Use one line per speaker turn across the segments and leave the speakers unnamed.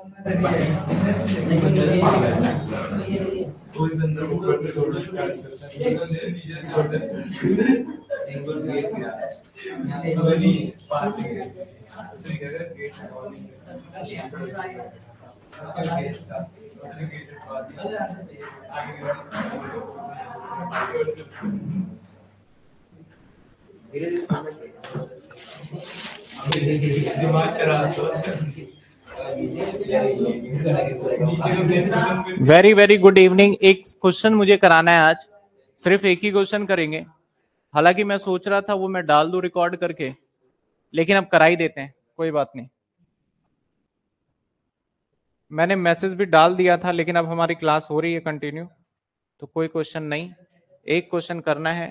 कोई
बंदा ऊपर पे थोड़ा स्टार्ट करता है नीचे नीचे थोड़ा एक बार गेट गिरा यहां पे वाली बात
है उसने क्या करा गेट खोल नहीं उसका गेट था उसने गेट खोल दिया आगे गिरा दिमाग खराब था उसका
वेरी वेरी गुड इवनिंग एक क्वेश्चन मुझे कराना है आज सिर्फ एक ही क्वेश्चन करेंगे हालांकि मैं सोच रहा था वो मैं डाल दू रिकॉर्ड करके लेकिन अब करा ही देते हैं कोई बात नहीं मैंने मैसेज भी डाल दिया था लेकिन अब हमारी क्लास हो रही है कंटिन्यू तो कोई क्वेश्चन नहीं एक क्वेश्चन करना है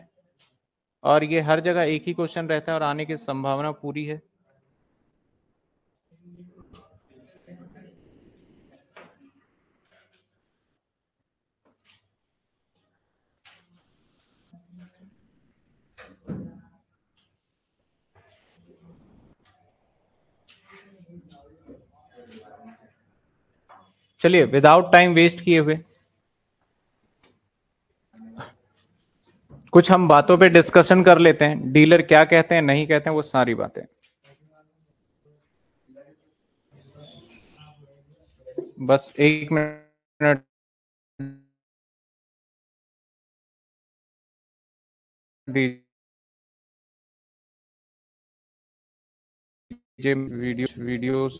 और ये हर जगह एक ही क्वेश्चन रहता है और आने की संभावना पूरी है चलिए विदाउट टाइम वेस्ट किए हुए कुछ हम बातों पे डिस्कशन कर लेते हैं डीलर क्या कहते हैं नहीं कहते हैं वो सारी बातें बस एक minute
video videos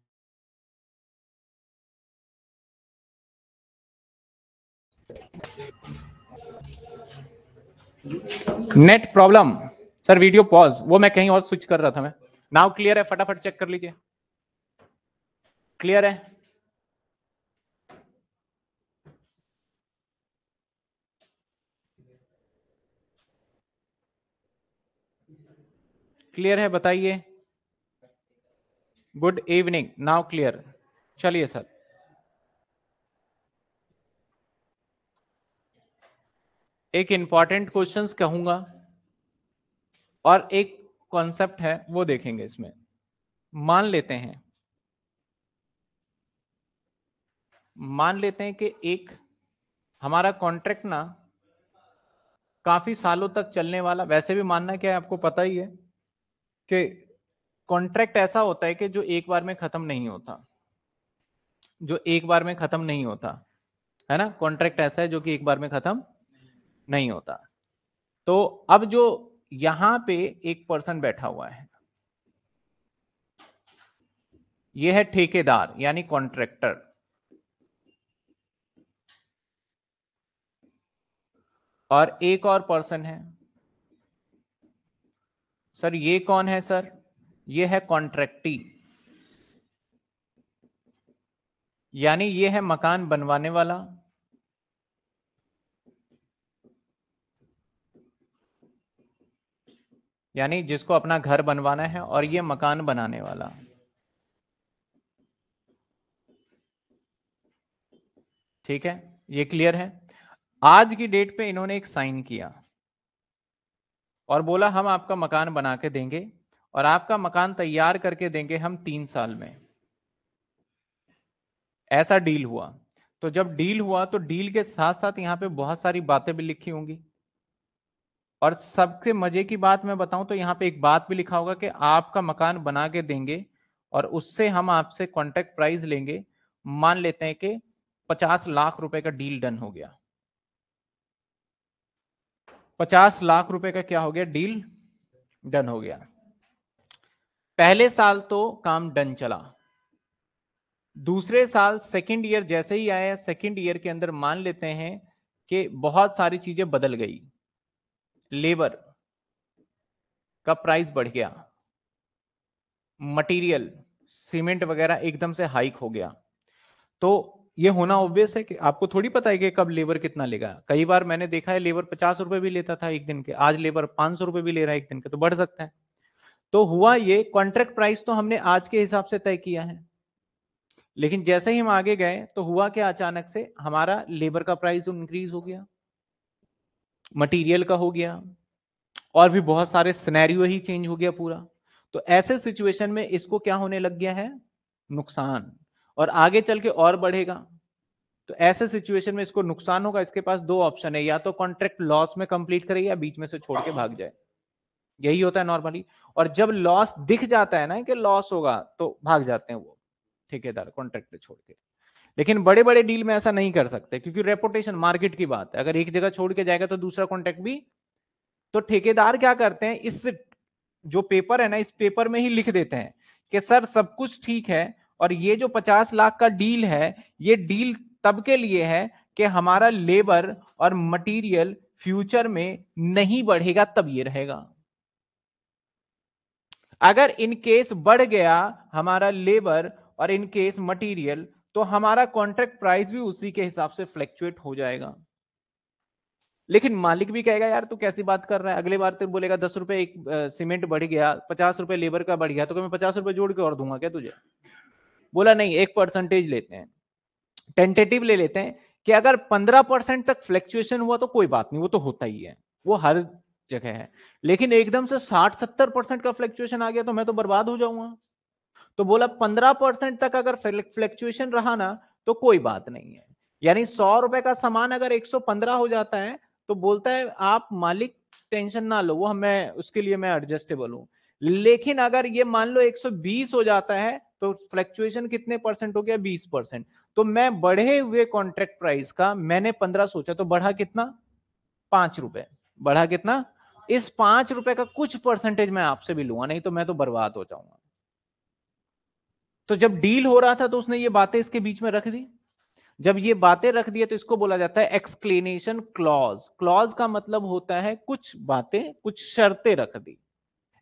net problem sir video pause वो मैं कहीं और स्विच कर रहा था मैं नाउ क्लियर है फटाफट चेक कर लीजिए क्लियर है क्लियर है बताइए गुड इवनिंग नाउ क्लियर चलिए सर एक इंपॉर्टेंट क्वेश्चन कहूंगा और एक कॉन्सेप्ट है वो देखेंगे इसमें मान लेते हैं मान लेते हैं कि एक हमारा कॉन्ट्रैक्ट ना काफी सालों तक चलने वाला वैसे भी मानना क्या है आपको पता ही है कि कॉन्ट्रैक्ट ऐसा होता है कि जो एक बार में खत्म नहीं होता जो एक बार में खत्म नहीं होता है ना कॉन्ट्रैक्ट ऐसा है जो कि एक बार में खत्म नहीं होता तो अब जो यहां पे एक पर्सन बैठा हुआ है यह है ठेकेदार यानी कॉन्ट्रैक्टर और एक और पर्सन है सर ये कौन है सर ये है कॉन्ट्रैक्टी यानी ये है मकान बनवाने वाला यानी जिसको अपना घर बनवाना है और ये मकान बनाने वाला ठीक है ये क्लियर है आज की डेट पे इन्होंने एक साइन किया और बोला हम आपका मकान बना के देंगे और आपका मकान तैयार करके देंगे हम तीन साल में ऐसा डील हुआ तो जब डील हुआ तो डील के साथ साथ यहां पे बहुत सारी बातें भी लिखी होंगी और सबसे मजे की बात मैं बताऊं तो यहाँ पे एक बात भी लिखा होगा कि आपका मकान बना के देंगे और उससे हम आपसे कॉन्ट्रैक्ट प्राइस लेंगे मान लेते हैं कि पचास लाख रुपए का डील डन हो गया पचास लाख रुपए का क्या हो गया डील डन हो गया पहले साल तो काम डन चला दूसरे साल सेकंड ईयर जैसे ही आया सेकंड ईयर के अंदर मान लेते हैं कि बहुत सारी चीजें बदल गई लेबर का प्राइस बढ़ गया मटेरियल सीमेंट वगैरह एकदम से हाइक हो गया तो ये होना ऑब्वियस है कि आपको थोड़ी पता है कि कब लेबर कितना लेगा कई बार मैंने देखा है लेबर पचास रुपए भी लेता था एक दिन के आज लेबर पांच सौ रुपए भी ले रहा है एक दिन के तो बढ़ सकता है तो हुआ ये कॉन्ट्रैक्ट प्राइस तो हमने आज के हिसाब से तय किया है लेकिन जैसे ही हम आगे गए तो हुआ क्या अचानक से हमारा लेबर का प्राइस इंक्रीज हो गया मटेरियल का हो गया और भी बहुत सारे सिनेरियो ही चेंज हो गया पूरा तो ऐसे सिचुएशन में इसको क्या होने लग गया है नुकसान और आगे चल के और बढ़ेगा तो ऐसे सिचुएशन में इसको नुकसान होगा इसके पास दो ऑप्शन है या तो कॉन्ट्रैक्ट लॉस में कंप्लीट करे या बीच में से छोड़ के भाग जाए यही होता है नॉर्मली और जब लॉस दिख जाता है ना कि लॉस होगा तो भाग जाते हैं वो ठेकेदार कॉन्ट्रैक्ट छोड़ के लेकिन बड़े बड़े डील में ऐसा नहीं कर सकते क्योंकि रेपुटेशन मार्केट की बात है अगर एक जगह छोड़ के जाएगा तो दूसरा कॉन्ट्रैक्ट भी तो ठेकेदार क्या करते हैं इस जो पेपर है ना इस पेपर में ही लिख देते हैं कि सर सब कुछ ठीक है और ये जो पचास लाख का डील है ये डील तब के लिए है कि हमारा लेबर और मटेरियल फ्यूचर में नहीं बढ़ेगा तब ये रहेगा अगर इन केस बढ़ गया हमारा लेबर और इन केस मटेरियल तो हमारा कॉन्ट्रैक्ट प्राइस भी उसी के हिसाब से फ्लैक्चुएट हो जाएगा लेकिन मालिक भी कहेगा यार तू कैसी बात कर रहा है अगले बार तो बोलेगा दस रुपए एक सीमेंट बढ़ गया पचास रुपए लेबर का बढ़ गया तो मैं पचास रुपए जोड़ के और दूंगा क्या तुझे बोला नहीं एक परसेंटेज लेते हैं टेंटेटिव ले लेते हैं कि अगर पंद्रह परसेंट तक फ्लैक्चुएशन हुआ तो कोई बात नहीं वो तो होता ही है वो हर जगह है लेकिन एकदम से साठ सत्तर परसेंट का फ्लैक्चुएशन आ गया तो मैं तो बर्बाद हो जाऊंगा तो बोला पंद्रह परसेंट तक अगर फ्लक्चुएशन रहा ना तो कोई बात नहीं है यानी सौ रुपए का सामान अगर एक सौ पंद्रह हो जाता है तो बोलता है आप मालिक टेंशन ना लो वो हमें उसके लिए मैं एडजस्टेबल हूं लेकिन अगर ये मान लो 120 हो जाता है तो फ्लक्चुएशन कितने परसेंट हो गया 20 परसेंट तो मैं बढ़े हुए कॉन्ट्रैक्ट प्राइस का मैंने 15 सोचा तो बढ़ा कितना पांच रुपए बढ़ा कितना इस पांच रुपए का कुछ परसेंटेज मैं आपसे भी लूंगा नहीं तो मैं तो बर्बाद हो जाऊंगा तो जब डील हो रहा था तो उसने ये बातें इसके बीच में रख दी जब ये बातें रख दिए तो इसको बोला जाता है एक्सक्लेनेशन क्लॉज क्लॉज का मतलब होता है कुछ बातें कुछ शर्तें रख दी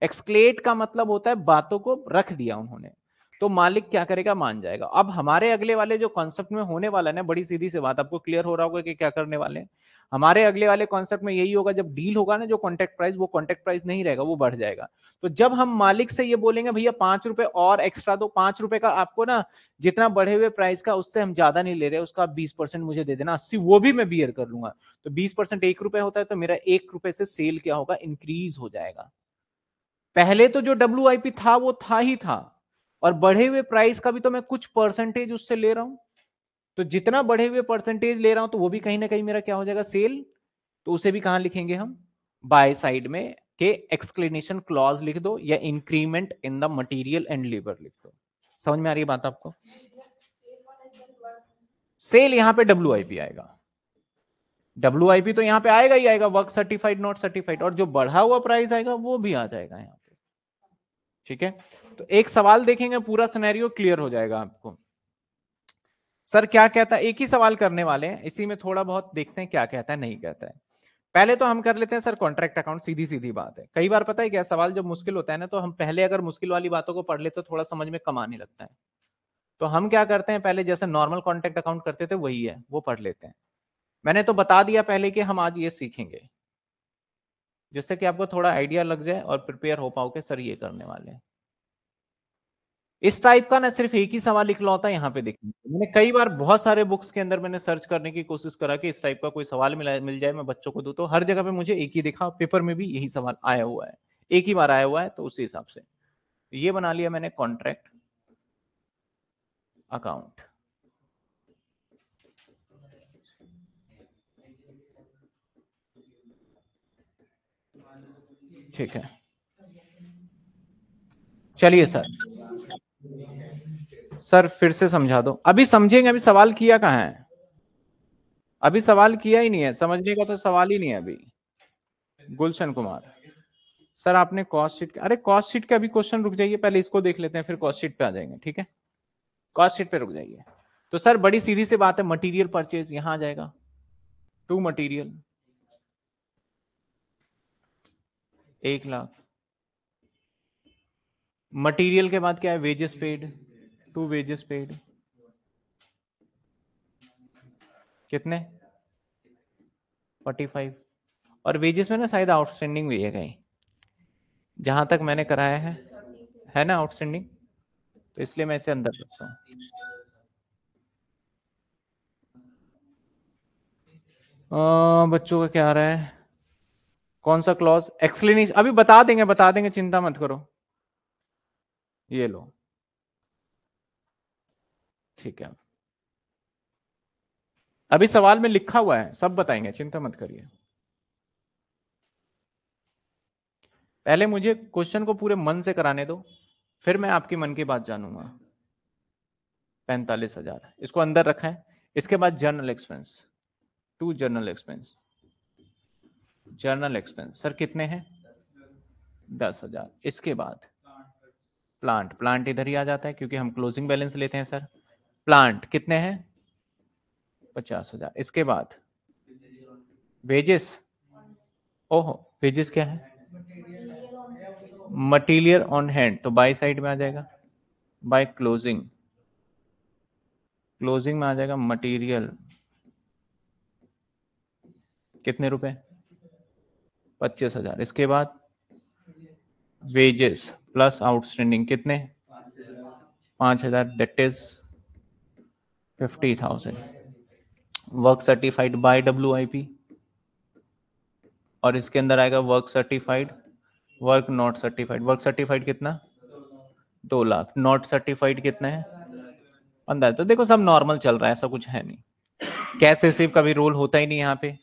एक्सक्लेट का मतलब होता है बातों को रख दिया उन्होंने तो मालिक क्या करेगा मान जाएगा अब हमारे अगले वाले जो कॉन्सेप्ट में होने वाला है ना बड़ी सीधी से बात आपको क्लियर हो रहा होगा कि क्या करने वाले हैं हमारे अगले वाले कॉन्सेप्ट में यही होगा जब डील होगा ना जो कॉन्टेक्ट प्राइस वो कॉन्टेक्ट प्राइस नहीं रहेगा वो बढ़ जाएगा तो जब हम मालिक से ये बोलेंगे भैया पांच रुपए और एक्स्ट्रा दो पांच रुपए का आपको ना जितना बढ़े हुए प्राइस का उससे हम ज्यादा नहीं ले रहे उसका बीस परसेंट मुझे दे देना अस्सी वो भी मैं बियर कर लूंगा तो बीस परसेंट एक रुपए होता है तो मेरा एक रुपए से सेल क्या होगा इंक्रीज हो जाएगा पहले तो जो डब्ल्यू था वो था ही था और बढ़े हुए प्राइस का भी तो मैं कुछ परसेंटेज उससे ले रहा हूं तो जितना बढ़े हुए परसेंटेज ले रहा हूं तो वो भी कहीं ना कहीं मेरा क्या हो जाएगा सेल तो उसे भी कहां लिखेंगे हम बाय साइड में के एक्सक्लेनेशन क्लॉज लिख दो या increment in the material and labour लिख दो समझ में आ रही है बात आपको सेल यहां पे डब्ल्यू आएगा डब्ल्यू तो यहां पे आएगा ही आएगा वर्क सर्टिफाइड नॉट सर्टिफाइड और जो बढ़ा हुआ प्राइस आएगा वो भी आ जाएगा यहाँ पे ठीक है तो एक सवाल देखेंगे पूरा सिनेरियो क्लियर हो जाएगा आपको सर क्या कहता है एक ही सवाल करने वाले हैं इसी में थोड़ा बहुत देखते हैं क्या कहता है नहीं कहता है पहले तो हम कर लेते हैं सर कॉन्ट्रैक्ट अकाउंट सीधी सीधी बात है कई बार पता है क्या सवाल जब मुश्किल होता है ना तो हम पहले अगर मुश्किल वाली बातों को पढ़ लेते तो थोड़ा समझ में कम आने लगता है तो हम क्या करते हैं पहले जैसे नॉर्मल कॉन्ट्रैक्ट अकाउंट करते थे वही है वो पढ़ लेते हैं मैंने तो बता दिया पहले कि हम आज ये सीखेंगे जिससे कि आपको थोड़ा आइडिया लग जाए और प्रिपेयर हो पाओ कि सर ये करने वाले हैं इस टाइप का ना सिर्फ एक ही सवाल निकला होता है यहाँ पे देखने मैंने कई बार बहुत सारे बुक्स के अंदर मैंने सर्च करने की कोशिश करा कि इस टाइप का कोई सवाल मिला मिल जाए मैं बच्चों को दू तो हर जगह पे मुझे एक ही दिखा पेपर में भी यही सवाल आया हुआ है एक ही बार आया हुआ है तो उसी हिसाब से ये बना लिया मैंने कॉन्ट्रैक्ट अकाउंट ठीक है चलिए सर सर फिर से समझा दो अभी समझेंगे अभी सवाल किया कहाँ है अभी सवाल किया ही नहीं है समझने का तो सवाल ही नहीं है अभी गुलशन कुमार सर आपने कॉस्ट शीट अरे कॉस्ट शीट का अभी क्वेश्चन रुक जाइए पहले इसको देख लेते हैं फिर कॉस्ट शीट पे आ जाएंगे ठीक है कॉस्ट शीट पे रुक जाइए तो सर बड़ी सीधी सी बात है मटेरियल परचेज यहां आ जाएगा टू मटेरियल एक लाख मटेरियल के बाद क्या है wages paid to wages paid कितने फोर्टी फाइव और वेजेस में ना शायद आउटस्टैंडिंग भी है कहीं जहां तक मैंने कराया है है ना आउटस्टैंडिंग तो इसलिए मैं इसे अंदर रखता हूँ बच्चों का क्या आ रहा है कौन सा क्लॉज एक्सप्लेनेशन अभी बता देंगे बता देंगे चिंता मत करो ये लो ठीक है अभी सवाल में लिखा हुआ है सब बताएंगे चिंता मत करिए पहले मुझे क्वेश्चन को पूरे मन से कराने दो फिर मैं आपकी मन की बात जानूंगा पैंतालीस हजार इसको अंदर रखें इसके बाद general expense to general expense general expense sir कितने हैं दस हजार इसके बाद प्लांट प्लांट इधर ही आ जाता है क्योंकि हम क्लोजिंग बैलेंस लेते हैं सर प्लांट कितने हैं पचास हजार इसके बाद वेजेस ओहो वेजेस क्या है मटीरियल ऑन हैंड तो बाई साइड में आ जाएगा बाय क्लोजिंग क्लोजिंग में आ जाएगा मटेरियल कितने रुपए पच्चीस हजार इसके बाद वेजेस प्लस आउटस्टैंडिंग कितने पांच हजार debt is fifty thousand work certified by W I P और इसके अंदर आएगा work certified work not certified work certified कितना दो लाख नॉट सर्टिफाइड कितना है पंद्रह तो देखो सब नॉर्मल चल रहा है ऐसा कुछ है नहीं कैश रिसीव का भी रोल होता ही नहीं यहाँ पे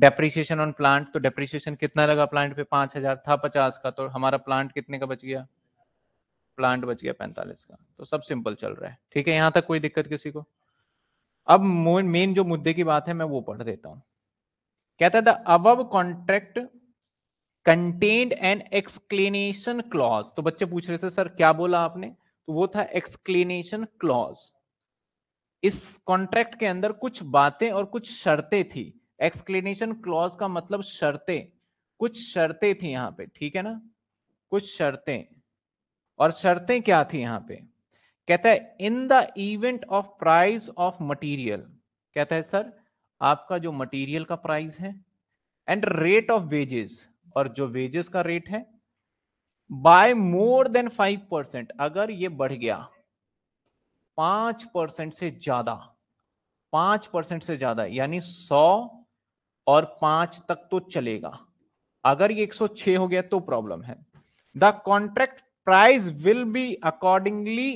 डेप्रिसिएशन ऑन प्लांट तो डेप्रिसिएशन कितना लगा प्लांट पे पांच हजार था पचास का तो हमारा प्लांट कितने का बच गया प्लांट बच गया पैंतालीस का तो सब सिंपल चल रहा है ठीक है यहां तक कोई दिक्कत किसी को अब मेन जो मुद्दे की बात है मैं वो पढ़ देता हूं कहता था अब अब contract contained an explanation clause तो बच्चे पूछ रहे थे सर क्या बोला आपने तो वो था एक्सक्लेनेशन क्लॉज इस कॉन्ट्रैक्ट के अंदर कुछ बातें और कुछ शर्तें थी एक्सक्लेनेशन क्लॉज का मतलब शर्तें कुछ शर्तें थी यहां पे ठीक है ना कुछ शर्तें और शर्तें क्या थी यहां पे कहता है in the event of price of material कहता है सर आपका जो मटेरियल का प्राइस है एंड रेट ऑफ वेजेस और जो वेजेस का रेट है by more than five percent अगर ये बढ़ गया पांच परसेंट से ज्यादा पांच परसेंट से ज्यादा यानी सौ और पांच तक तो चलेगा अगर ये 106 हो गया तो प्रॉब्लम है the contract price will be accordingly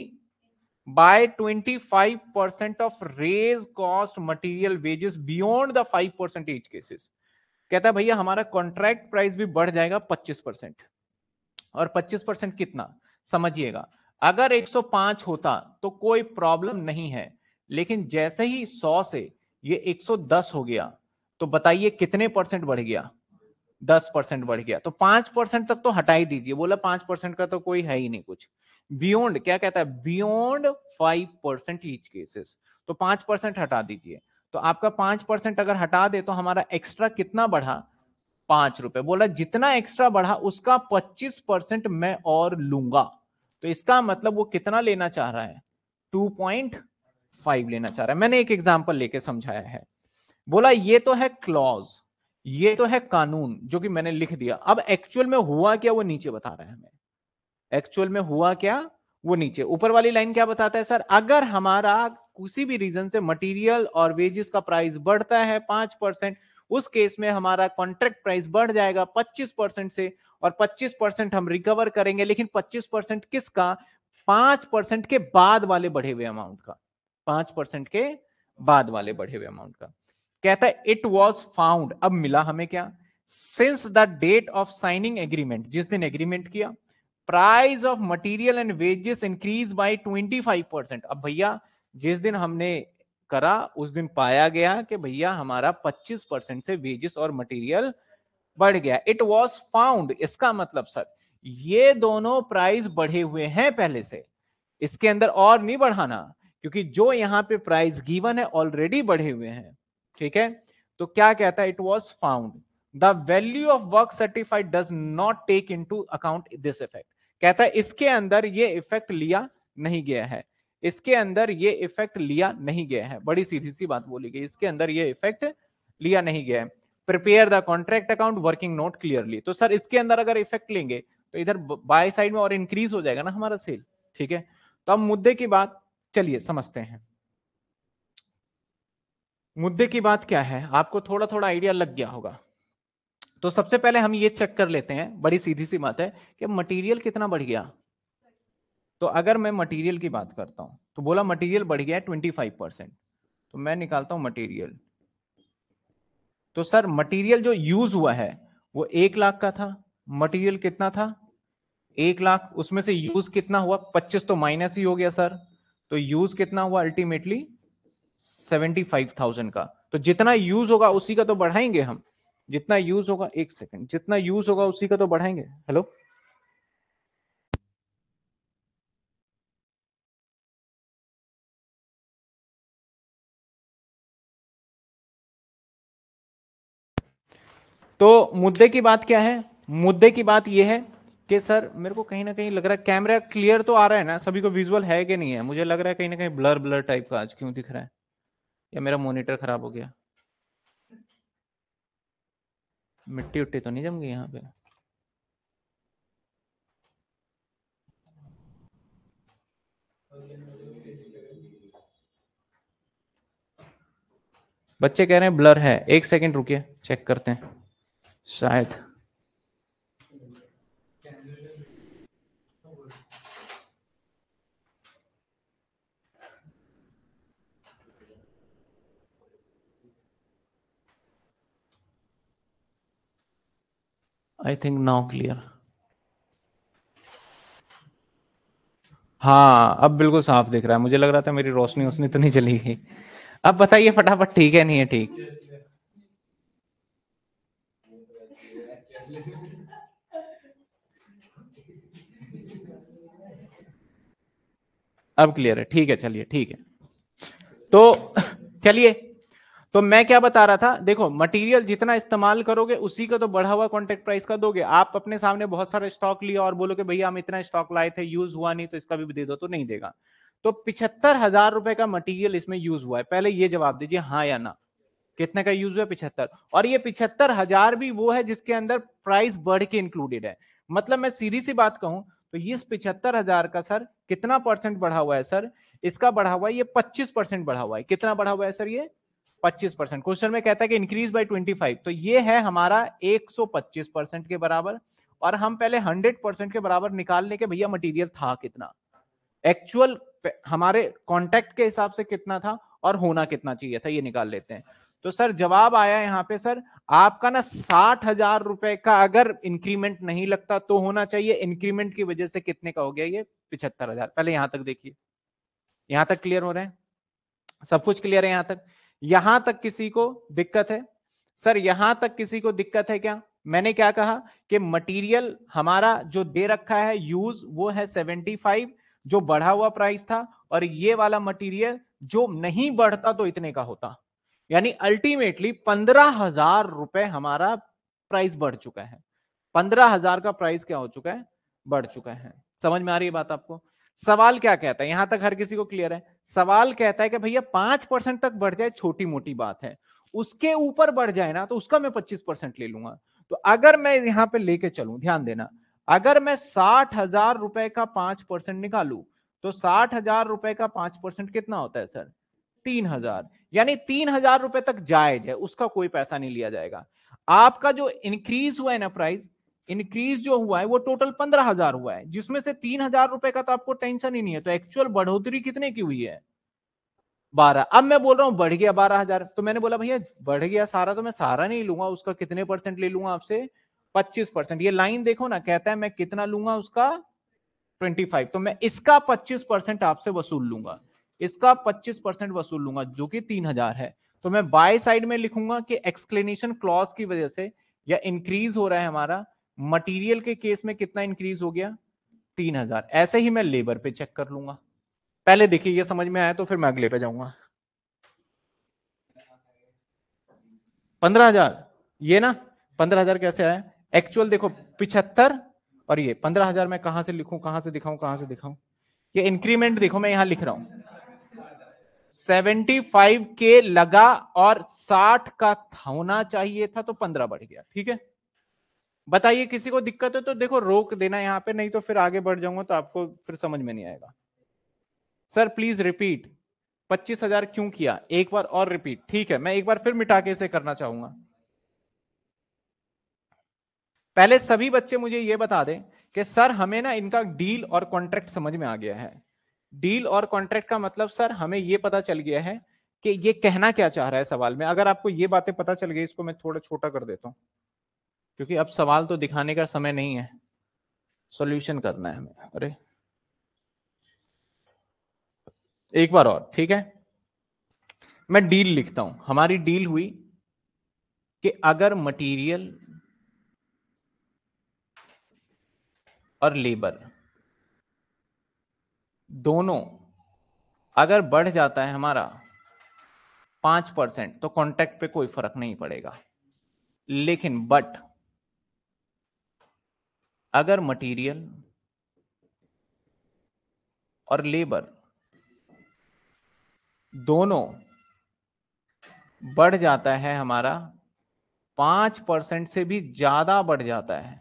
by 25% of raise cost material wages beyond the 5 percentage cases कहता है भैया हमारा कॉन्ट्रैक्ट प्राइस भी बढ़ जाएगा 25 परसेंट और 25 परसेंट कितना समझिएगा अगर 105 होता तो कोई प्रॉब्लम नहीं है लेकिन जैसे ही 100 से ये 110 हो गया तो बताइए कितने परसेंट बढ़ गया दस परसेंट बढ़ गया तो पांच परसेंट तक तो हटा ही दीजिए बोला पांच परसेंट का तो कोई है ही नहीं कुछ बियॉन्ड क्या कहता है beyond five percent each cases तो पांच परसेंट हटा दीजिए तो आपका पांच परसेंट अगर हटा दे तो हमारा एक्स्ट्रा कितना बढ़ा पांच रुपए बोला जितना एक्स्ट्रा बढ़ा उसका पच्चीस परसेंट मैं और लूंगा तो इसका मतलब वो कितना लेना चाह रहा है टू पॉइंट फाइव लेना चाह रहा है मैंने एक एग्जाम्पल लेके समझाया है बोला ये तो है क्लॉज ये तो है कानून जो कि मैंने लिख दिया अब एक्चुअल में हुआ क्या वो नीचे बता रहे हैं हमें एक्चुअल में हुआ क्या वो नीचे ऊपर वाली लाइन क्या बताता है सर अगर हमारा किसी भी रीजन से मटेरियल और वेजेस का प्राइस बढ़ता है पांच परसेंट उस केस में हमारा कॉन्ट्रैक्ट प्राइस बढ़ जाएगा पच्चीस परसेंट से और पच्चीस परसेंट हम रिकवर करेंगे लेकिन पच्चीस परसेंट किसका पांच परसेंट के बाद वाले बढ़े हुए अमाउंट का पांच परसेंट के बाद वाले बढ़े हुए अमाउंट का कहता है इट वॉज फाउंड अब मिला हमें क्या since the date of signing agreement जिस दिन एग्रीमेंट किया price of material and wages increase by twenty five percent अब भैया जिस दिन हमने करा उस दिन पाया गया कि भैया हमारा 25 परसेंट से वेजेस और मटेरियल बढ़ गया इट वॉज फाउंड इसका मतलब सर ये दोनों प्राइस बढ़े हुए हैं पहले से इसके अंदर और नहीं बढ़ाना क्योंकि जो यहाँ पे प्राइस गिवन है ऑलरेडी बढ़े हुए हैं ठीक है तो क्या कहता है it was found the value of work certified does not take into account this effect कहता है इसके अंदर ये इफेक्ट लिया नहीं गया है इसके अंदर ये इफेक्ट लिया नहीं गया है बड़ी सीधी सी बात बोली गई इसके अंदर ये इफेक्ट लिया नहीं गया है prepare the contract account working note clearly तो सर इसके अंदर अगर इफेक्ट लेंगे तो इधर बाय साइड में और इंक्रीज हो जाएगा ना हमारा सेल ठीक है तो अब मुद्दे की बात चलिए समझते हैं मुद्दे की बात क्या है आपको थोड़ा थोड़ा आइडिया लग गया होगा तो सबसे पहले हम ये चेक कर लेते हैं बड़ी सीधी सी बात है कि मटेरियल कितना बढ़ गया तो अगर मैं मटेरियल की बात करता हूं तो बोला मटेरियल बढ़ गया है ट्वेंटी फाइव परसेंट तो मैं निकालता हूं मटेरियल तो सर मटेरियल जो यूज हुआ है वो एक लाख का था मटेरियल कितना था एक लाख उसमें से यूज कितना हुआ पच्चीस तो माइनस ही हो गया सर तो यूज कितना हुआ अल्टीमेटली सेवेंटी फाइव थाउजेंड का तो जितना यूज होगा उसी का तो बढ़ाएंगे हम जितना यूज होगा एक सेकंड जितना यूज होगा उसी का तो बढ़ाएंगे हेलो तो मुद्दे की बात क्या है मुद्दे की बात यह है कि सर मेरे को कहीं ना कहीं लग रहा है कैमरा क्लियर तो आ रहा है ना सभी को विजुअल है कि नहीं है मुझे लग रहा है कहीं ना कहीं ब्लर ब्लर टाइप का आज क्यों दिख रहा है या मेरा मोनीटर खराब हो गया मिट्टी उट्टी तो नहीं जम गई यहाँ पे बच्चे कह रहे हैं ब्लर है एक सेकंड रुकिए चेक करते हैं शायद आई थिंक नाउ क्लियर हाँ अब बिल्कुल साफ दिख रहा है मुझे लग रहा था मेरी रोशनी उसने तो नहीं चली गई अब बताइए फटाफट ठीक है नहीं है ठीक अब क्लियर है ठीक है चलिए ठीक है तो चलिए तो मैं क्या बता रहा था देखो मटेरियल जितना इस्तेमाल करोगे उसी का तो बढ़ा हुआ कॉन्टेक्ट प्राइस का दोगे आप अपने सामने बहुत सारा स्टॉक लिया और बोलोगे भैया हम इतना स्टॉक लाए थे यूज हुआ नहीं तो इसका भी दे दो तो नहीं देगा तो पिछहत्तर हजार रुपए का मटेरियल इसमें यूज हुआ है पहले ये जवाब दीजिए हाँ या ना कितने का यूज हुआ पिछहत्तर और ये पिछहत्तर हजार भी वो है जिसके अंदर प्राइस बढ़ के इंक्लूडेड है मतलब मैं सीधी सी बात कहूं तो ये पिछहत्तर हजार का सर कितना परसेंट बढ़ा हुआ है सर इसका बढ़ा हुआ है ये पच्चीस परसेंट बढ़ा हुआ है कितना बढ़ा हुआ है सर ये 25 परसेंट क्वेश्चन में कहता है कि इंक्रीज बाय 25 तो ये है हमारा 125 परसेंट के बराबर और हम पहले 100 परसेंट के बराबर निकालने के भैया मटेरियल था कितना एक्चुअल हमारे कॉन्टेक्ट के हिसाब से कितना था और होना कितना चाहिए था ये निकाल लेते हैं तो सर जवाब आया यहाँ पे सर आपका ना साठ हजार रुपए का अगर इंक्रीमेंट नहीं लगता तो होना चाहिए इंक्रीमेंट की वजह से कितने का हो गया ये पिछहत्तर हजार पहले यहां तक देखिए यहां तक क्लियर हो रहे हैं सब कुछ क्लियर है यहां तक यहां तक किसी को दिक्कत है सर यहां तक किसी को दिक्कत है क्या मैंने क्या कहा कि मटेरियल हमारा जो दे रखा है यूज वो है सेवेंटी फाइव जो बढ़ा हुआ प्राइस था और ये वाला मटेरियल जो नहीं बढ़ता तो इतने का होता यानी अल्टीमेटली पंद्रह हजार रुपए हमारा प्राइस बढ़ चुका है पंद्रह हजार का प्राइस क्या हो चुका है बढ़ चुका है समझ में आ रही है बात आपको सवाल क्या कहता है यहां तक हर किसी को क्लियर है सवाल कहता है कि भैया पांच परसेंट तक बढ़ जाए छोटी मोटी बात है उसके ऊपर बढ़ जाए ना तो उसका मैं पच्चीस परसेंट ले लूंगा तो अगर मैं यहाँ पे लेके चलू ध्यान देना अगर मैं साठ हजार रुपए का पांच परसेंट निकालू तो साठ हजार रुपए का पांच परसेंट कितना होता है सर तीन हजार यानी तीन हजार रुपए तक जायज है उसका कोई पैसा नहीं लिया जाएगा आपका जो इंक्रीज हुआ है ना प्राइस इंक्रीज जो हुआ है वो टोटल पंद्रह हजार हुआ है जिसमें से तीन हजार रुपए का तो आपको टेंशन ही नहीं है तो एक्चुअल बढ़ोतरी कितने की हुई है बारह अब मैं बोल रहा हूँ बढ़ गया बारह हजार तो मैंने बोला भैया बढ़ गया सारा तो मैं सारा नहीं लूंगा उसका कितने परसेंट ले लूंगा आपसे पच्चीस परसेंट ये लाइन देखो ना कहता है मैं कितना लूंगा उसका ट्वेंटी फाइव तो मैं इसका पच्चीस परसेंट आपसे वसूल लूंगा इसका पच्चीस परसेंट वसूल लूंगा जो कि तीन हजार है तो मैं बाय साइड में लिखूंगा कि एक्सप्लेनेशन क्लॉज की वजह से या इंक्रीज हो रहा है हमारा मटेरियल के केस में कितना इंक्रीज हो गया तीन हजार ऐसे ही मैं लेबर पे चेक कर लूंगा पहले देखिए ये समझ में आया तो फिर मैं अगले पे जाऊंगा पंद्रह हजार ये ना पंद्रह हजार कैसे आया एक्चुअल देखो पिछहत्तर और ये पंद्रह हजार मैं कहां से लिखूं कहां से दिखाऊं कहां से दिखाऊं ये इंक्रीमेंट देखो मैं यहां लिख रहा हूं सेवेंटी फाइव के लगा और साठ का होना चाहिए था तो पंद्रह बढ़ गया ठीक है बताइए किसी को दिक्कत है तो देखो रोक देना यहाँ पे नहीं तो फिर आगे बढ़ जाऊंगा तो आपको फिर समझ में नहीं आएगा सर प्लीज रिपीट पच्चीस हजार क्यों किया एक बार और रिपीट ठीक है मैं एक बार फिर मिटा के इसे करना चाहूंगा पहले सभी बच्चे मुझे ये बता दें कि सर हमें ना इनका डील और कॉन्ट्रैक्ट समझ में आ गया है डील और कॉन्ट्रैक्ट का मतलब सर हमें ये पता चल गया है कि ये कहना क्या चाह रहा है सवाल में अगर आपको ये बातें पता चल गई इसको मैं थोड़ा छोटा कर देता हूं क्योंकि अब सवाल तो दिखाने का समय नहीं है सॉल्यूशन करना है हमें अरे एक बार और ठीक है मैं डील लिखता हूं हमारी डील हुई कि अगर मटेरियल और लेबर दोनों अगर बढ़ जाता है हमारा पांच परसेंट तो कॉन्ट्रैक्ट पे कोई फर्क नहीं पड़ेगा लेकिन बट अगर मटेरियल और लेबर दोनों बढ़ जाता है हमारा पांच परसेंट से भी ज्यादा बढ़ जाता है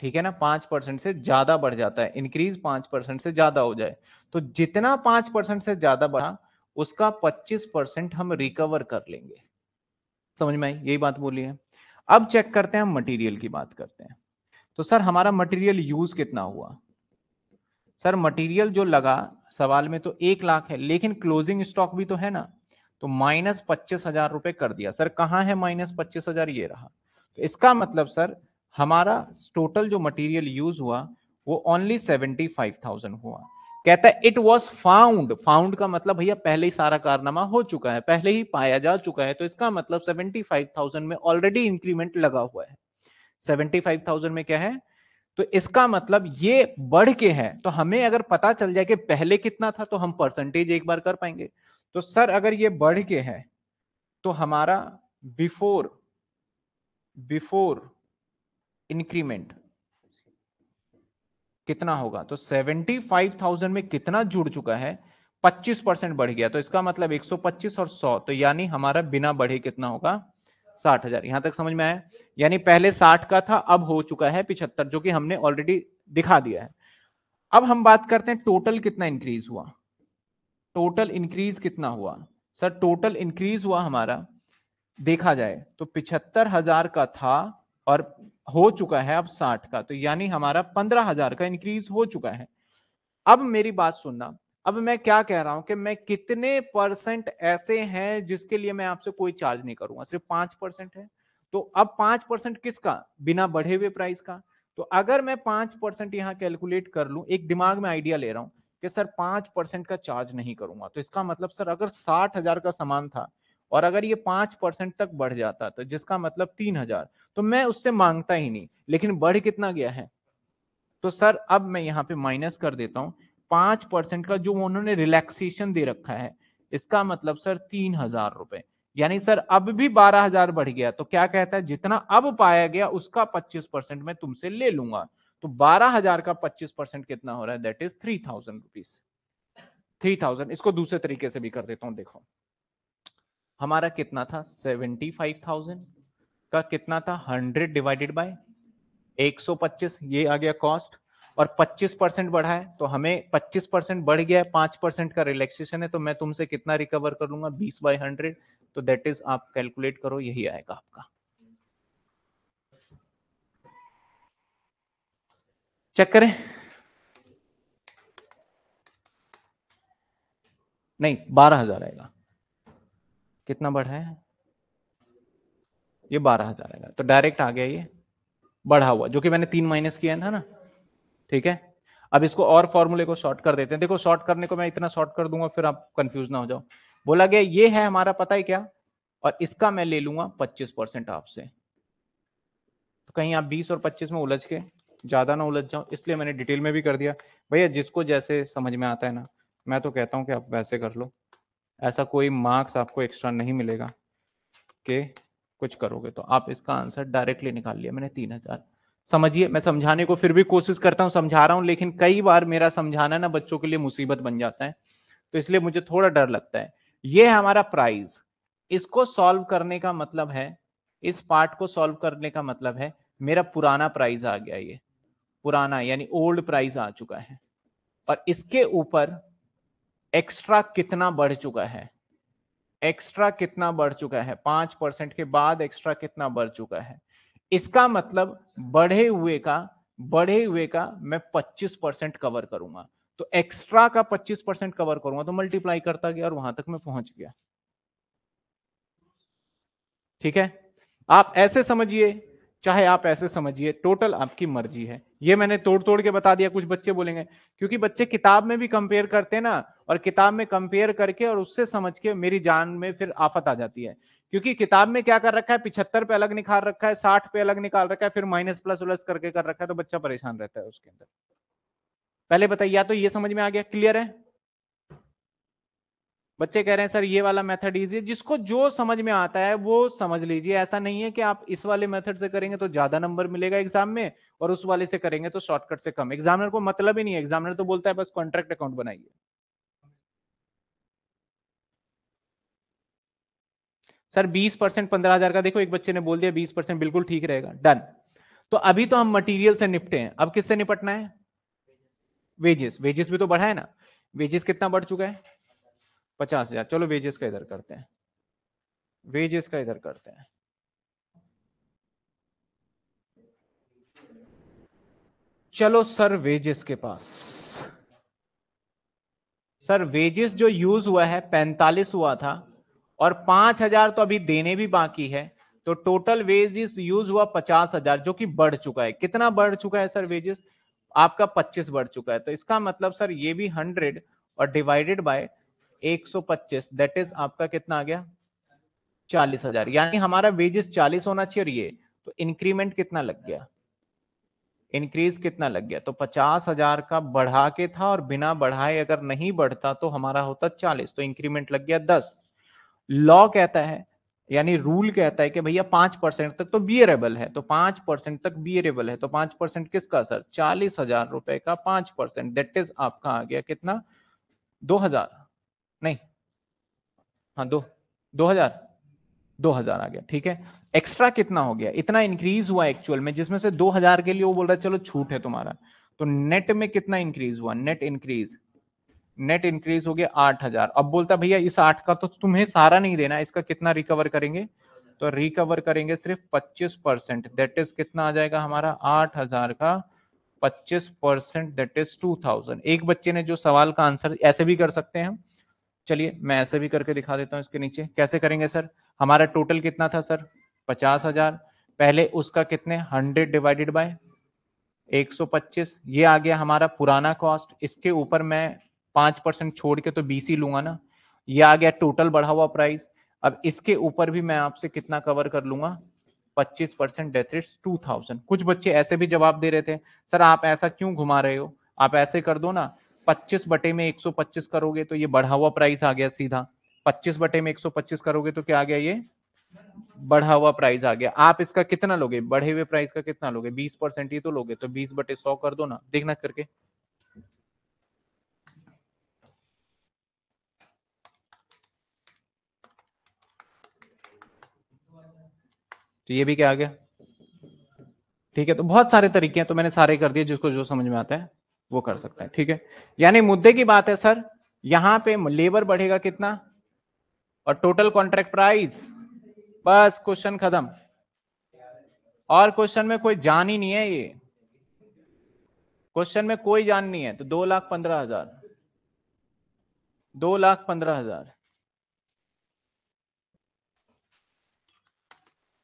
ठीक है ना पांच परसेंट से ज्यादा बढ़ जाता है इंक्रीज पांच परसेंट से ज्यादा हो जाए तो जितना पांच परसेंट से ज्यादा बढ़ा उसका पच्चीस परसेंट हम रिकवर कर लेंगे समझ में आई यही बात बोली है अब चेक करते हैं हम मटेरियल की बात करते हैं तो सर हमारा मटेरियल यूज कितना हुआ सर मटेरियल जो लगा सवाल में तो एक लाख है लेकिन क्लोजिंग स्टॉक भी तो है ना तो माइनस पच्चीस हजार रुपए कर दिया सर कहाँ है माइनस पच्चीस हजार ये रहा तो इसका मतलब सर हमारा टोटल जो मटेरियल यूज हुआ वो ओनली सेवेंटी फाइव थाउजेंड हुआ कहता है इट वॉज फाउंड फाउंड का मतलब भैया पहले ही सारा कारनामा हो चुका है पहले ही पाया जा चुका है तो इसका मतलब सेवेंटी फाइव थाउजेंड में ऑलरेडी इंक्रीमेंट लगा हुआ है सेवेंटी फाइव थाउजेंड में क्या है तो इसका मतलब ये बढ़ के है तो हमें अगर पता चल जाए कि पहले कितना था तो हम परसेंटेज एक बार कर पाएंगे तो सर अगर ये बढ़ के है तो हमारा बिफोर बिफोर इंक्रीमेंट कितना होगा तो सेवेंटी फाइव थाउजेंड में कितना जुड़ चुका है पच्चीस परसेंट बढ़ गया तो इसका मतलब एक सौ पच्चीस और सौ तो यानी हमारा बिना बढ़े कितना होगा साठ हजार यहां तक समझ में आया यानी पहले साठ का था अब हो चुका है पिछहत्तर जो कि हमने ऑलरेडी दिखा दिया है अब हम बात करते हैं टोटल कितना इंक्रीज हुआ टोटल इंक्रीज कितना हुआ सर टोटल इंक्रीज हुआ हमारा देखा जाए तो पिछहत्तर हजार का था और हो चुका है अब साठ का तो यानी हमारा पंद्रह हजार का इंक्रीज हो चुका है अब मेरी बात सुनना अब मैं क्या कह रहा हूं कि मैं कितने परसेंट ऐसे हैं जिसके लिए मैं आपसे कोई चार्ज नहीं करूंगा सिर्फ पांच परसेंट है तो अब पांच परसेंट किसका बिना बढ़े हुए प्राइस का तो अगर मैं पांच परसेंट यहाँ कैलकुलेट कर लू एक दिमाग में आइडिया ले रहा हूं कि सर पांच परसेंट का चार्ज नहीं करूंगा तो इसका मतलब सर अगर साठ हजार का सामान था और अगर ये पांच परसेंट तक बढ़ जाता तो जिसका मतलब तीन हजार तो मैं उससे मांगता ही नहीं लेकिन बढ़ कितना गया है तो सर अब मैं यहाँ पे माइनस कर देता हूं पांच परसेंट का जो उन्होंने रिलैक्सेशन दे रखा है इसका मतलब सर तीन हजार रुपए यानी सर अब भी बारह हजार बढ़ गया तो क्या कहता है जितना अब पाया गया उसका पच्चीस परसेंट मैं तुमसे ले लूंगा तो बारह हजार का पच्चीस परसेंट कितना हो रहा है that is three thousand rupees three thousand इसको दूसरे तरीके से भी कर देता हूं देखो हमारा कितना था सेवेंटी फाइव थाउजेंड का कितना था हंड्रेड डिवाइडेड बाय एक सौ पच्चीस ये आ गया कॉस्ट और 25 परसेंट बढ़ा है तो हमें 25 परसेंट बढ़ गया है पांच परसेंट का रिलैक्सेशन है तो मैं तुमसे कितना रिकवर कर लूंगा बीस बाई हंड्रेड तो दैट इज आप कैलकुलेट करो यही आएगा आपका चेक करें नहीं बारह हजार आएगा कितना बढ़ा है ये बारह हजार आएगा तो डायरेक्ट आ गया ये बढ़ा हुआ जो कि मैंने तीन माइनस किया था ना ठीक है अब इसको और फॉर्मूले को शॉर्ट कर देते हैं देखो शॉर्ट करने को मैं इतना शॉर्ट कर दूंगा फिर आप कंफ्यूज ना हो जाओ बोला गया ये है हमारा पता है क्या और इसका मैं ले लूंगा पच्चीस परसेंट आपसे तो कहीं आप बीस और पच्चीस में उलझ के ज्यादा ना उलझ जाओ इसलिए मैंने डिटेल में भी कर दिया भैया जिसको जैसे समझ में आता है ना मैं तो कहता हूँ कि आप वैसे कर लो ऐसा कोई मार्क्स आपको एक्स्ट्रा नहीं मिलेगा कि कुछ करोगे तो आप इसका आंसर डायरेक्टली निकाल लिया मैंने तीन हजार समझिए मैं समझाने को फिर भी कोशिश करता हूँ समझा रहा हूँ लेकिन कई बार मेरा समझाना ना बच्चों के लिए मुसीबत बन जाता है तो इसलिए मुझे थोड़ा डर लगता है ये है हमारा प्राइज इसको सॉल्व करने का मतलब है इस पार्ट को सॉल्व करने का मतलब है मेरा पुराना प्राइज आ गया ये पुराना यानी ओल्ड प्राइज आ चुका है और इसके ऊपर एक्स्ट्रा कितना बढ़ चुका है एक्स्ट्रा कितना बढ़ चुका है पांच परसेंट के बाद एक्स्ट्रा कितना बढ़ चुका है इसका मतलब बढ़े हुए का बढ़े हुए का मैं 25 परसेंट कवर करूंगा तो एक्स्ट्रा का 25 परसेंट कवर करूंगा तो मल्टीप्लाई करता गया और वहां तक मैं पहुंच गया ठीक है आप ऐसे समझिए चाहे आप ऐसे समझिए टोटल आपकी मर्जी है ये मैंने तोड़ तोड़ के बता दिया कुछ बच्चे बोलेंगे क्योंकि बच्चे किताब में भी कंपेयर करते हैं ना और किताब में कंपेयर करके और उससे समझ के मेरी जान में फिर आफत आ जाती है क्योंकि किताब में क्या कर रखा है पिछहत्तर पे अलग निकाल रखा है साठ पे अलग निकाल रखा है फिर माइनस प्लस प्लस करके कर रखा है तो बच्चा परेशान रहता है उसके अंदर पहले बताइए या तो ये समझ में आ गया क्लियर है बच्चे कह रहे हैं सर ये वाला मेथड इजी है जिसको जो समझ में आता है वो समझ लीजिए ऐसा नहीं है कि आप इस वाले मेथड से करेंगे तो ज्यादा नंबर मिलेगा एग्जाम में और उस वाले से करेंगे तो शॉर्टकट से कम एग्जामिनर को मतलब ही नहीं है एग्जामिनर तो बोलता है बस कॉन्ट्रैक्ट अकाउंट बनाइए सर 20 परसेंट पंद्रह हजार का देखो एक बच्चे ने बोल दिया 20 परसेंट बिल्कुल ठीक रहेगा डन तो अभी तो हम मटेरियल से निपटे हैं अब किससे निपटना है वेजेस वेजेस भी तो बढ़ा है ना वेजेस कितना बढ़ चुका है पचास हजार चलो वेजेस का इधर करते हैं वेजेस का इधर करते हैं चलो सर वेजेस के पास सर वेजेस जो यूज हुआ है पैंतालीस हुआ था और पांच हजार तो अभी देने भी बाकी है तो टोटल वेजेस यूज हुआ पचास हजार जो कि बढ़ चुका है कितना बढ़ चुका है सर वेजेस आपका पच्चीस बढ़ चुका है तो इसका मतलब सर ये भी हंड्रेड और डिवाइडेड बाय एक सौ पच्चीस दैट इज आपका कितना आ गया चालीस हजार यानी हमारा वेजेस चालीस होना चाहिए और ये तो इंक्रीमेंट कितना लग गया इंक्रीज कितना लग गया तो पचास हजार का बढ़ा के था और बिना बढ़ाए अगर नहीं बढ़ता तो हमारा होता चालीस तो इंक्रीमेंट लग गया दस लॉ कहता है यानी रूल कहता है कि भैया पांच परसेंट तक तो बियरेबल है तो पांच परसेंट तक बियरेबल है तो पांच परसेंट किसका सर चालीस हजार रुपए का पांच परसेंट दैट इज आपका आ गया कितना दो हजार नहीं हाँ दो दो हजार दो हजार आ गया ठीक है एक्स्ट्रा कितना हो गया इतना इंक्रीज हुआ एक्चुअल में जिसमें से दो हजार के लिए वो बोल रहा है चलो छूट है तुम्हारा तो नेट में कितना इंक्रीज हुआ नेट इंक्रीज नेट इंक्रीज हो गया आठ हजार अब बोलता भैया इस आठ का तो तुम्हें सारा नहीं देना इसका कितना रिकवर करेंगे तो रिकवर करेंगे सिर्फ पच्चीस परसेंट दैट इज कितना आ जाएगा हमारा आठ हजार का पच्चीस percent that is two thousand एक बच्चे ने जो सवाल का आंसर ऐसे भी कर सकते हैं हम चलिए मैं ऐसे भी करके दिखा देता हूँ इसके नीचे कैसे करेंगे सर हमारा टोटल कितना था सर पचास हजार पहले उसका कितने हंड्रेड डिवाइडेड बाय 125 ये आ गया हमारा पुराना कॉस्ट इसके ऊपर मैं पांच परसेंट छोड़ के तो बीस ही लूंगा ना ये आ गया टोटल बढ़ा हुआ प्राइस अब इसके ऊपर भी मैं आपसे कितना कवर कर लूंगा पच्चीस percent death rate two thousand कुछ बच्चे ऐसे भी जवाब दे रहे थे सर आप ऐसा क्यों घुमा रहे हो आप ऐसे कर दो ना पच्चीस बटे में 125 करोगे तो ये बढ़ा हुआ प्राइस आ गया सीधा पच्चीस बटे में 125 करोगे तो क्या आ गया ये बढ़ा हुआ प्राइस आ गया आप इसका कितना लोगे बढ़े हुए प्राइस का कितना लोगे बीस परसेंट ही तो लोगे तो बीस बटे सौ कर दो ना देखना करके तो ये भी क्या आ गया ठीक है तो बहुत सारे तरीके हैं तो मैंने सारे कर दिए जिसको जो समझ में आता है वो कर सकता है ठीक है यानी मुद्दे की बात है सर यहां पे लेबर बढ़ेगा कितना और टोटल कॉन्ट्रैक्ट प्राइस बस क्वेश्चन खत्म और क्वेश्चन में कोई जान ही नहीं है ये क्वेश्चन में कोई जान नहीं है तो दो लाख पंद्रह हजार दो लाख पंद्रह हजार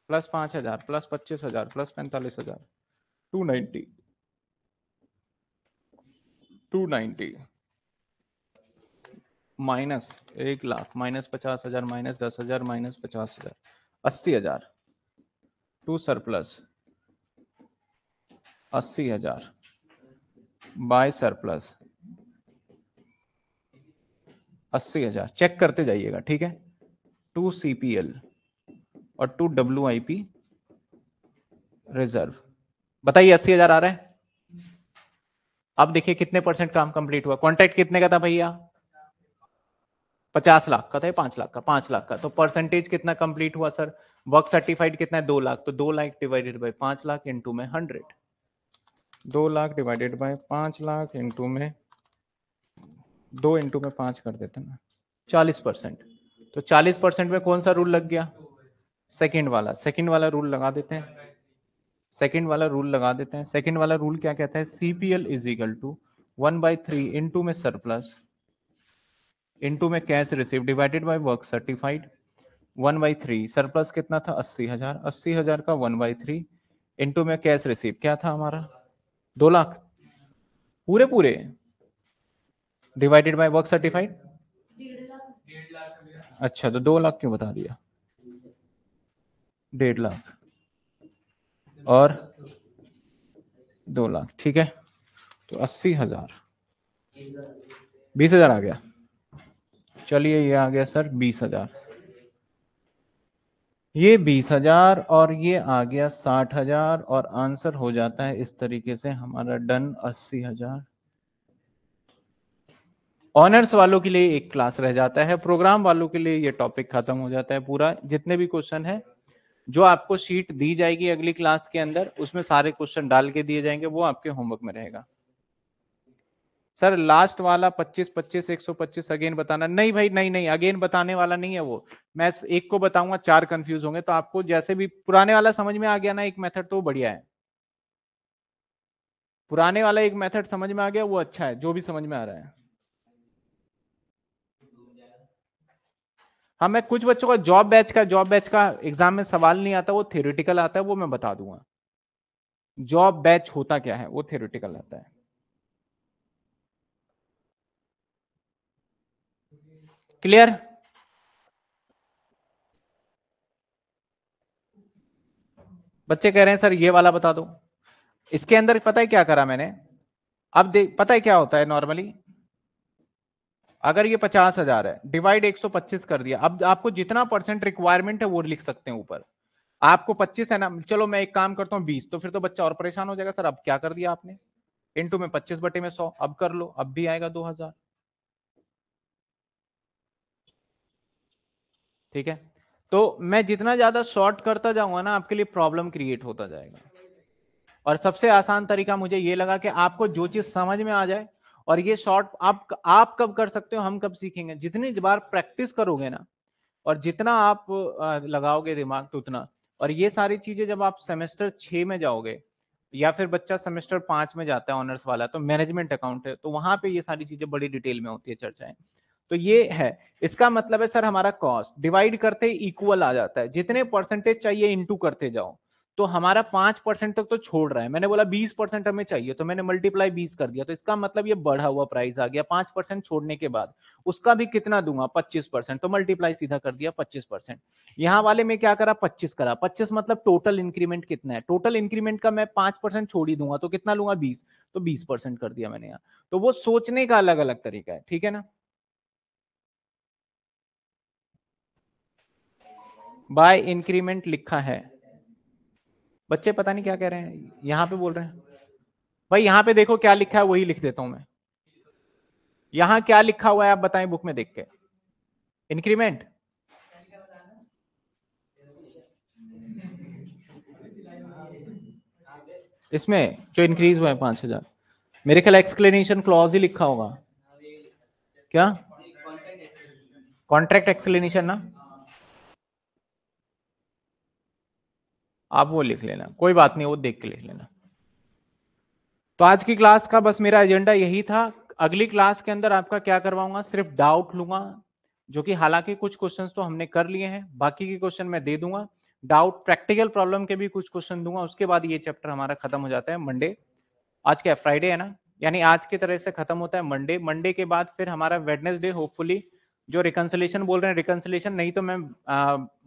प्लस पांच हजार प्लस पच्चीस हजार प्लस पैंतालीस हजार two ninety two ninety minus एक लाख माइनस पचास हजार माइनस दस हजार माइनस पचास हजार अस्सी हजार टू सरप्लस अस्सी हजार बाय सरप्लस अस्सी हजार चेक करते जाइएगा ठीक है टू सीपीएल और to W I P reserve बताइए अस्सी हजार आ रहा है अब देखिए कितने परसेंट काम कंप्लीट हुआ कॉन्ट्रैक्ट कितने का था भैया पचास लाख का था पांच लाख का पांच लाख का तो परसेंटेज कितना कंप्लीट हुआ सर वर्क सर्टिफाइड कितना है दो लाख तो दो लाख डिवाइडेड बाय पांच लाख इंटू में हंड्रेड दो लाख डिवाइडेड बाय पांच लाख इंटू में दो इंटू में पांच कर देते ना चालीस परसेंट तो चालीस परसेंट में कौन सा रूल लग गया सेकंड वाला सेकंड वाला रूल लगा देते हैं सेकंड वाला रूल लगा देते हैं सेकंड वाला रूल क्या कहता है CPL is equal to one by three into में सरप्लस इंटू में cash receive divided by work certified one by three surplus कितना था अस्सी हजार अस्सी हजार का वन बाई थ्री इंटू में कैश रिसीव क्या था हमारा दो लाख पूरे पूरे डिवाइडेड बाय वर्क सर्टिफाइड अच्छा तो दो लाख क्यों बता दिया डेढ़ लाख और दो लाख ठीक है तो अस्सी हजार बीस हजार आ गया चलिए ये आ गया सर बीस हजार ये बीस हजार और ये आ गया साठ हजार और आंसर हो जाता है इस तरीके से हमारा डन अस्सी हजार ऑनर्स वालों के लिए एक क्लास रह जाता है प्रोग्राम वालों के लिए ये टॉपिक खत्म हो जाता है पूरा जितने भी क्वेश्चन है जो आपको शीट दी जाएगी अगली क्लास के अंदर उसमें सारे क्वेश्चन डाल के दिए जाएंगे वो आपके होमवर्क में रहेगा सर लास्ट वाला 25 25 125 अगेन बताना नहीं भाई नहीं नहीं अगेन बताने वाला नहीं है वो मैं एक को बताऊंगा चार कंफ्यूज होंगे तो आपको जैसे भी पुराने वाला समझ में आ गया ना एक मेथड तो बढ़िया है पुराने वाला एक मेथड समझ में आ गया वो अच्छा है जो भी समझ में आ रहा है हमें हाँ, कुछ बच्चों का जॉब बैच का जॉब बैच का एग्जाम में सवाल नहीं आता वो थियोरिटिकल आता है वो मैं बता दूंगा जॉब बैच होता क्या है वो थियोरिटिकल आता है क्लियर बच्चे कह रहे हैं सर ये वाला बता दो इसके अंदर पता है क्या करा मैंने अब देख पता है क्या होता है नॉर्मली अगर ये पचास हजार है डिवाइड 125 कर दिया अब आपको जितना परसेंट रिक्वायरमेंट है वो लिख सकते हैं ऊपर आपको 25 है ना चलो मैं एक काम करता हूँ बीस तो फिर तो बच्चा और परेशान हो जाएगा सर अब क्या कर दिया आपने इंटू में पच्चीस बटे में सौ अब कर लो अब भी आएगा दो ठीक है तो मैं जितना ज्यादा शॉर्ट करता जाऊंगा ना आपके लिए प्रॉब्लम क्रिएट होता जाएगा और सबसे आसान तरीका मुझे ये लगा कि आपको जो चीज समझ में आ जाए और ये शॉर्ट आप आप कब कर सकते हो हम कब सीखेंगे जितनी बार प्रैक्टिस करोगे ना और जितना आप लगाओगे दिमाग तो उतना और ये सारी चीजें जब आप सेमेस्टर छ में जाओगे या फिर बच्चा सेमेस्टर पांच में जाता है ऑनर्स वाला तो मैनेजमेंट अकाउंट है तो वहां पे ये सारी चीजें बड़ी डिटेल में होती है चर्चाएं तो ये है इसका मतलब है सर हमारा कॉस्ट डिवाइड करते इक्वल आ जाता है जितने परसेंटेज चाहिए इंटू करते जाओ तो हमारा पांच परसेंट तक तो छोड़ रहा है मैंने बोला बीस परसेंट हमें चाहिए तो मैंने मल्टीप्लाई बीस कर दिया तो इसका मतलब ये बढ़ा हुआ प्राइस आ गया पांच परसेंट छोड़ने के बाद उसका भी कितना दूंगा पच्चीस परसेंट तो मल्टीप्लाई सीधा कर दिया पच्चीस परसेंट यहाँ वाले में क्या करा पच्चीस करा पच्चीस मतलब टोटल इंक्रीमेंट कितना है टोटल इंक्रीमेंट का मैं पांच परसेंट छोड़ ही दूंगा तो कितना लूंगा बीस तो बीस परसेंट कर दिया मैंने यहाँ तो वो सोचने का अलग अलग तरीका है ठीक है ना बाय इंक्रीमेंट लिखा है बच्चे पता नहीं क्या कह रहे हैं यहां पे बोल रहे हैं भाई यहां पे देखो क्या लिखा है वही लिख देता हूं मैं यहां क्या लिखा हुआ है आप बताएं बुक में देख के इंक्रीमेंट इसमें जो इंक्रीज हुआ है पांच हजार मेरे ख्याल एक्सप्लेनेशन क्लॉज ही लिखा होगा क्या कॉन्ट्रैक्ट एक्सप्लेनेशन ना आप वो लिख लेना कोई बात नहीं वो देख के लिख लेना तो आज की क्लास का बस मेरा एजेंडा यही था अगली क्लास के अंदर आपका क्या करवाऊंगा सिर्फ डाउट लूंगा जो कि हालांकि कुछ क्वेश्चन तो हमने कर लिए हैं बाकी के क्वेश्चन मैं दे दूंगा डाउट प्रैक्टिकल प्रॉब्लम के भी कुछ क्वेश्चन दूंगा उसके बाद ये चैप्टर हमारा खत्म हो जाता है मंडे आज क्या फ्राइडे है ना यानी आज की तरह से खत्म होता है मंडे मंडे के बाद फिर हमारा वेडनेसडे होपफुली जो रिकन्सलेशन बोल रहे हैं रिकन्सलेशन नहीं तो मैं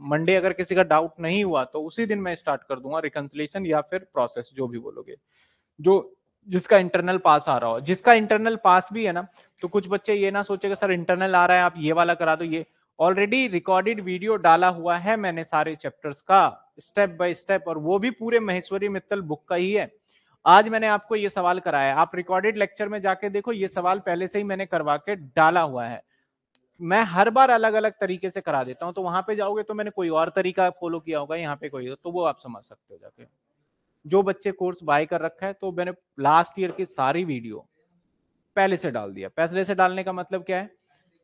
मंडे अगर किसी का डाउट नहीं हुआ तो उसी दिन मैं स्टार्ट कर दूंगा रिकन्सलेशन या फिर प्रोसेस जो भी बोलोगे जो जिसका इंटरनल पास आ रहा हो जिसका इंटरनल पास भी है ना तो कुछ बच्चे ये ना सोचेगा सर इंटरनल आ रहा है आप ये वाला करा दो ये ऑलरेडी रिकॉर्डेड वीडियो डाला हुआ है मैंने सारे चैप्टर्स का स्टेप बाय स्टेप और वो भी पूरे महेश्वरी मित्तल बुक का ही है आज मैंने आपको ये सवाल कराया आप रिकॉर्डेड लेक्चर में जाके देखो ये सवाल पहले से ही मैंने करवा के डाला हुआ है मैं हर बार अलग अलग तरीके से करा देता हूँ तो वहां पे जाओगे तो मैंने कोई और तरीका फॉलो किया होगा यहाँ पे कोई तो वो आप समझ सकते हो जाके जो बच्चे कोर्स बाय कर रखा है तो मैंने लास्ट ईयर की सारी वीडियो पहले से डाल दिया पहले से डालने का मतलब क्या है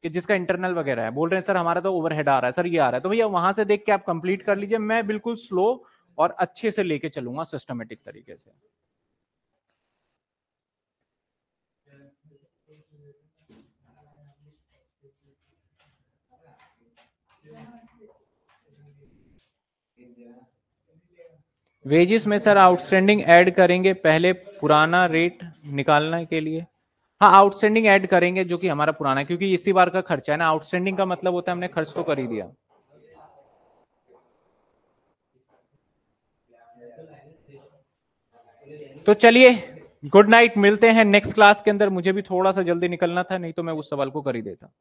कि जिसका इंटरनल वगैरह है बोल रहे हैं सर हमारा तो ओवरहेड आ रहा है सर ये आ रहा है तो भैया वहां से देख के आप कंप्लीट कर लीजिए मैं बिल्कुल स्लो और अच्छे से लेके चलूंगा सिस्टमेटिक तरीके से वेजेस में सर आउटस्टैंडिंग ऐड करेंगे पहले पुराना रेट निकालने के लिए हाँ आउटस्टैंडिंग ऐड करेंगे जो कि हमारा पुराना क्योंकि इसी बार का खर्चा है ना आउटस्टैंडिंग का मतलब होता है हमने खर्च तो कर ही दिया तो चलिए गुड नाइट मिलते हैं नेक्स्ट क्लास के अंदर मुझे भी थोड़ा सा जल्दी निकलना था नहीं तो मैं उस सवाल को कर ही देता